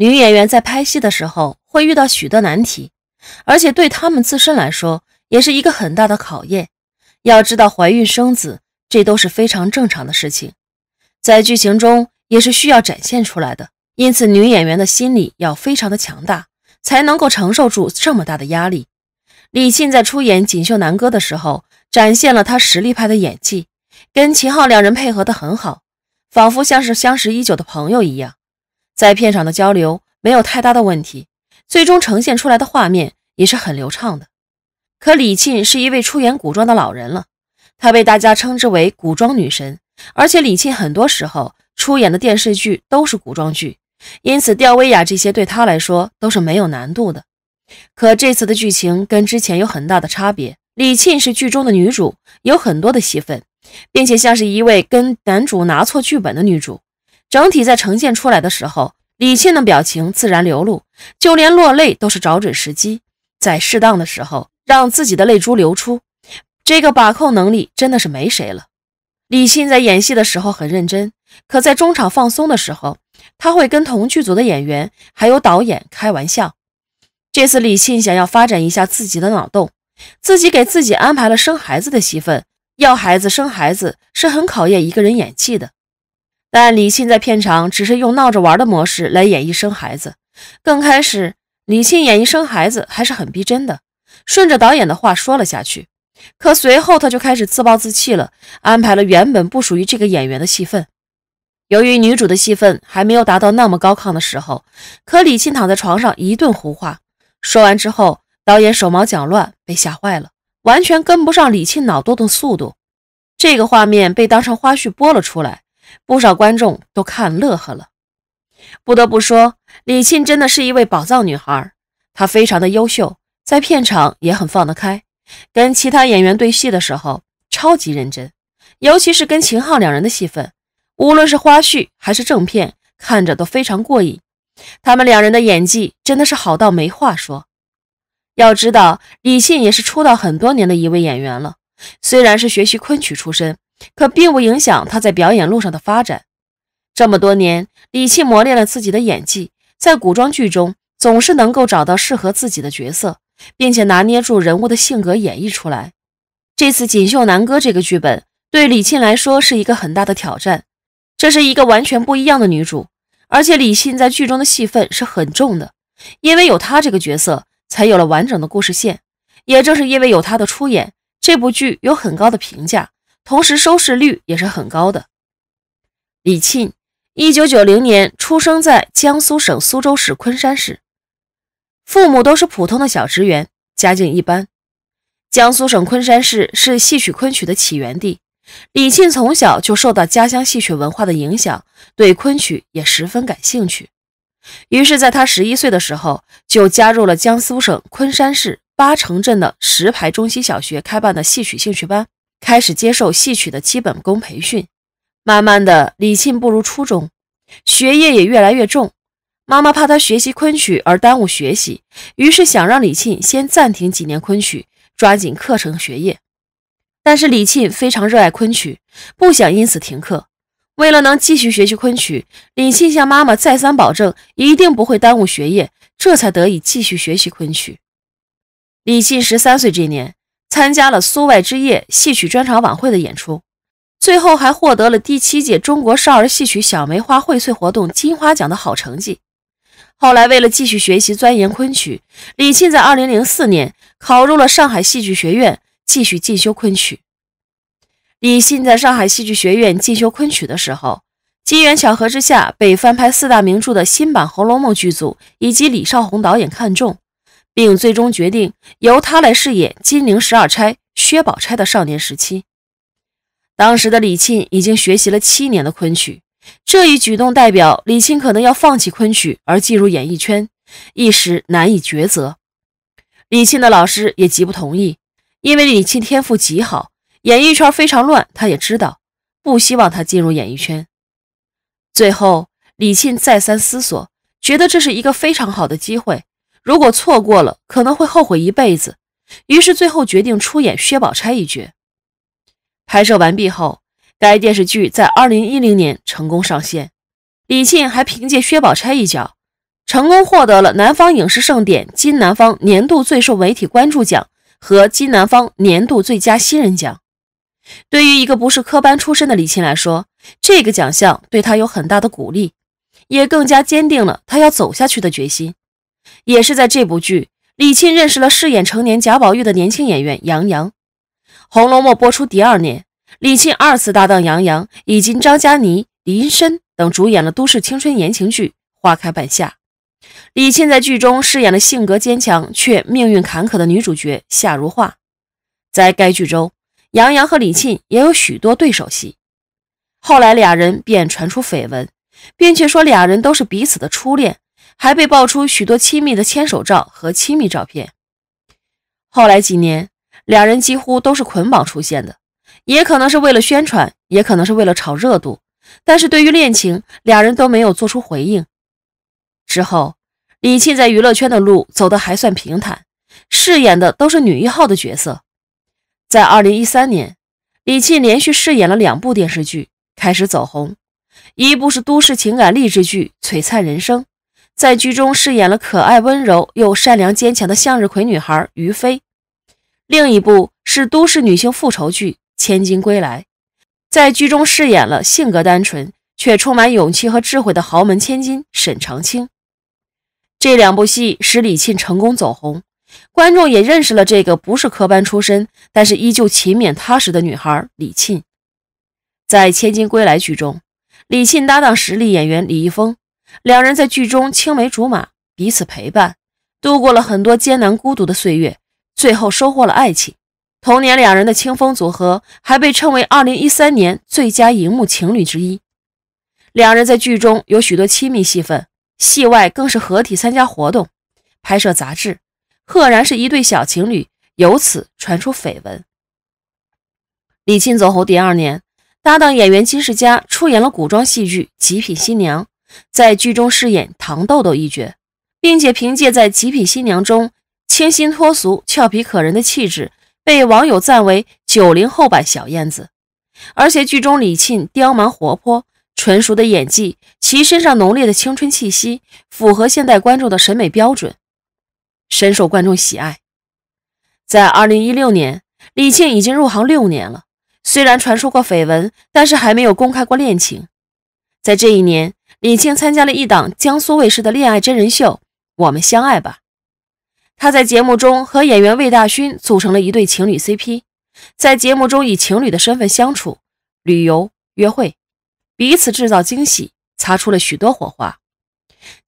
女演员在拍戏的时候会遇到许多难题，而且对她们自身来说也是一个很大的考验。要知道，怀孕生子这都是非常正常的事情，在剧情中也是需要展现出来的。因此，女演员的心理要非常的强大，才能够承受住这么大的压力。李沁在出演《锦绣南歌》的时候，展现了她实力派的演技，跟秦昊两人配合得很好，仿佛像是相识已久的朋友一样。在片场的交流没有太大的问题，最终呈现出来的画面也是很流畅的。可李沁是一位出演古装的老人了，她被大家称之为古装女神，而且李沁很多时候出演的电视剧都是古装剧，因此吊威亚这些对她来说都是没有难度的。可这次的剧情跟之前有很大的差别，李沁是剧中的女主，有很多的戏份，并且像是一位跟男主拿错剧本的女主。整体在呈现出来的时候，李沁的表情自然流露，就连落泪都是找准时机，在适当的时候让自己的泪珠流出。这个把控能力真的是没谁了。李沁在演戏的时候很认真，可在中场放松的时候，他会跟同剧组的演员还有导演开玩笑。这次李沁想要发展一下自己的脑洞，自己给自己安排了生孩子的戏份。要孩子生孩子是很考验一个人演技的。但李沁在片场只是用闹着玩的模式来演绎生孩子。更开始，李沁演绎生孩子还是很逼真的，顺着导演的话说了下去。可随后他就开始自暴自弃了，安排了原本不属于这个演员的戏份。由于女主的戏份还没有达到那么高亢的时候，可李沁躺在床上一顿胡话。说完之后，导演手忙脚乱，被吓坏了，完全跟不上李沁脑洞的速度。这个画面被当成花絮播了出来。不少观众都看乐呵了，不得不说，李沁真的是一位宝藏女孩，她非常的优秀，在片场也很放得开，跟其他演员对戏的时候超级认真，尤其是跟秦昊两人的戏份，无论是花絮还是正片，看着都非常过瘾，他们两人的演技真的是好到没话说。要知道，李沁也是出道很多年的一位演员了，虽然是学习昆曲出身。可并不影响他在表演路上的发展。这么多年，李沁磨练了自己的演技，在古装剧中总是能够找到适合自己的角色，并且拿捏住人物的性格演绎出来。这次《锦绣南歌》这个剧本对李沁来说是一个很大的挑战，这是一个完全不一样的女主，而且李沁在剧中的戏份是很重的，因为有她这个角色才有了完整的故事线。也正是因为有她的出演，这部剧有很高的评价。同时，收视率也是很高的。李沁，一九九零年出生在江苏省苏州市昆山市，父母都是普通的小职员，家境一般。江苏省昆山市是戏曲昆曲的起源地，李沁从小就受到家乡戏曲文化的影响，对昆曲也十分感兴趣。于是，在他十一岁的时候，就加入了江苏省昆山市八城镇的石牌中心小学开办的戏曲兴趣班。开始接受戏曲的基本功培训，慢慢的，李沁步入初中，学业也越来越重。妈妈怕他学习昆曲而耽误学习，于是想让李沁先暂停几年昆曲，抓紧课程学业。但是李沁非常热爱昆曲，不想因此停课。为了能继续学习昆曲，李沁向妈妈再三保证，一定不会耽误学业，这才得以继续学习昆曲。李沁十三岁这年。参加了苏外之夜戏曲专场晚会的演出，最后还获得了第七届中国少儿戏曲小梅花荟萃活动金花奖的好成绩。后来，为了继续学习钻研昆曲，李沁在2004年考入了上海戏剧学院，继续进修昆曲。李沁在上海戏剧学院进修昆曲的时候，机缘巧合之下被翻拍四大名著的新版《红楼梦》剧组以及李少红导演看中。并最终决定由他来饰演《金陵十二钗》薛宝钗的少年时期。当时的李沁已经学习了七年的昆曲，这一举动代表李沁可能要放弃昆曲而进入演艺圈，一时难以抉择。李沁的老师也极不同意，因为李沁天赋极好，演艺圈非常乱，他也知道不希望他进入演艺圈。最后，李沁再三思索，觉得这是一个非常好的机会。如果错过了，可能会后悔一辈子。于是，最后决定出演薛宝钗一角。拍摄完毕后，该电视剧在二零一零年成功上线。李沁还凭借薛宝钗一角，成功获得了南方影视盛典金南方年度最受媒体关注奖和金南方年度最佳新人奖。对于一个不是科班出身的李沁来说，这个奖项对他有很大的鼓励，也更加坚定了他要走下去的决心。也是在这部剧，李沁认识了饰演成年贾宝玉的年轻演员杨洋。《红楼梦》播出第二年，李沁二次搭档杨洋以及张嘉倪、林深等主演了都市青春言情剧《花开半夏》。李沁在剧中饰演了性格坚强却命运坎坷的女主角夏如画。在该剧中，杨洋和李沁也有许多对手戏。后来俩人便传出绯闻，并且说俩人都是彼此的初恋。还被爆出许多亲密的牵手照和亲密照片。后来几年，两人几乎都是捆绑出现的，也可能是为了宣传，也可能是为了炒热度。但是对于恋情，两人都没有做出回应。之后，李沁在娱乐圈的路走得还算平坦，饰演的都是女一号的角色。在二零一三年，李沁连续饰演了两部电视剧，开始走红。一部是都市情感励志剧《璀璨人生》。在剧中饰演了可爱温柔又善良坚强的向日葵女孩于飞，另一部是都市女性复仇剧《千金归来》，在剧中饰演了性格单纯却充满勇气和智慧的豪门千金沈长清。这两部戏使李沁成功走红，观众也认识了这个不是科班出身但是依旧勤勉踏实的女孩李沁。在《千金归来》剧中，李沁搭档实力演员李易峰。两人在剧中青梅竹马，彼此陪伴，度过了很多艰难孤独的岁月，最后收获了爱情。同年，两人的清风组合还被称为2013年最佳荧幕情侣之一。两人在剧中有许多亲密戏份，戏外更是合体参加活动、拍摄杂志，赫然是一对小情侣，由此传出绯闻。李沁走红第二年，搭档演员金世佳出演了古装戏剧《极品新娘》。在剧中饰演唐豆豆一角，并且凭借在《极品新娘》中清新脱俗、俏皮可人的气质，被网友赞为“九零后版小燕子”。而且剧中李沁刁蛮活泼、纯熟的演技，其身上浓烈的青春气息，符合现代观众的审美标准，深受观众喜爱。在二零一六年，李沁已经入行六年了，虽然传出过绯闻，但是还没有公开过恋情。在这一年。李沁参加了一档江苏卫视的恋爱真人秀《我们相爱吧》，他在节目中和演员魏大勋组成了一对情侣 CP，在节目中以情侣的身份相处、旅游、约会，彼此制造惊喜，擦出了许多火花。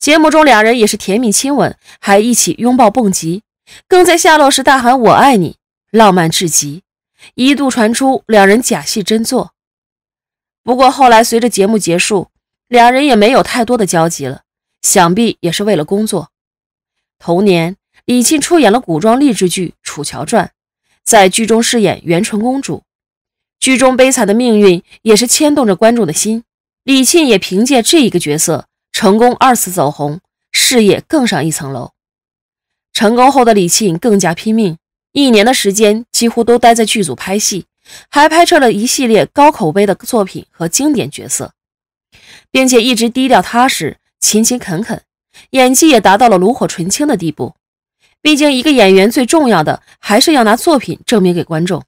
节目中，两人也是甜蜜亲吻，还一起拥抱蹦极，更在下落时大喊“我爱你”，浪漫至极，一度传出两人假戏真做。不过后来，随着节目结束。两人也没有太多的交集了，想必也是为了工作。同年，李沁出演了古装励志剧《楚乔传》，在剧中饰演元淳公主。剧中悲惨的命运也是牵动着观众的心。李沁也凭借这一个角色成功二次走红，事业更上一层楼。成功后的李沁更加拼命，一年的时间几乎都待在剧组拍戏，还拍摄了一系列高口碑的作品和经典角色。并且一直低调踏实、勤勤恳恳，演技也达到了炉火纯青的地步。毕竟，一个演员最重要的还是要拿作品证明给观众。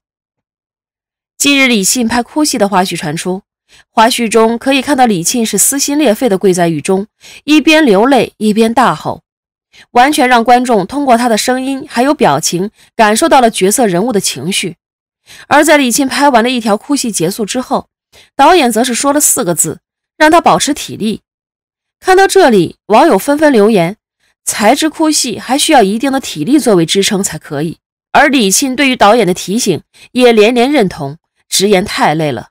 近日，李沁拍哭戏的花絮传出，花絮中可以看到李沁是撕心裂肺的跪在雨中，一边流泪一边大吼，完全让观众通过他的声音还有表情感受到了角色人物的情绪。而在李沁拍完了一条哭戏结束之后，导演则是说了四个字。让他保持体力。看到这里，网友纷纷留言：“才知哭戏还需要一定的体力作为支撑才可以。”而李沁对于导演的提醒也连连认同，直言太累了。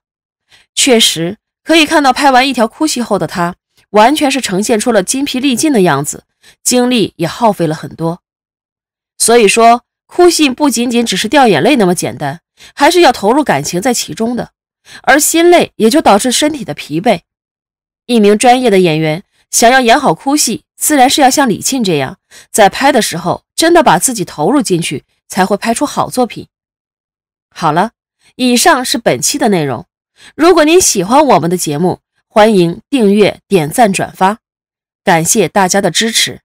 确实，可以看到拍完一条哭戏后的他，完全是呈现出了筋疲力尽的样子，精力也耗费了很多。所以说，哭戏不仅仅只是掉眼泪那么简单，还是要投入感情在其中的。而心累也就导致身体的疲惫。一名专业的演员想要演好哭戏，自然是要像李沁这样，在拍的时候真的把自己投入进去，才会拍出好作品。好了，以上是本期的内容。如果您喜欢我们的节目，欢迎订阅、点赞、转发，感谢大家的支持。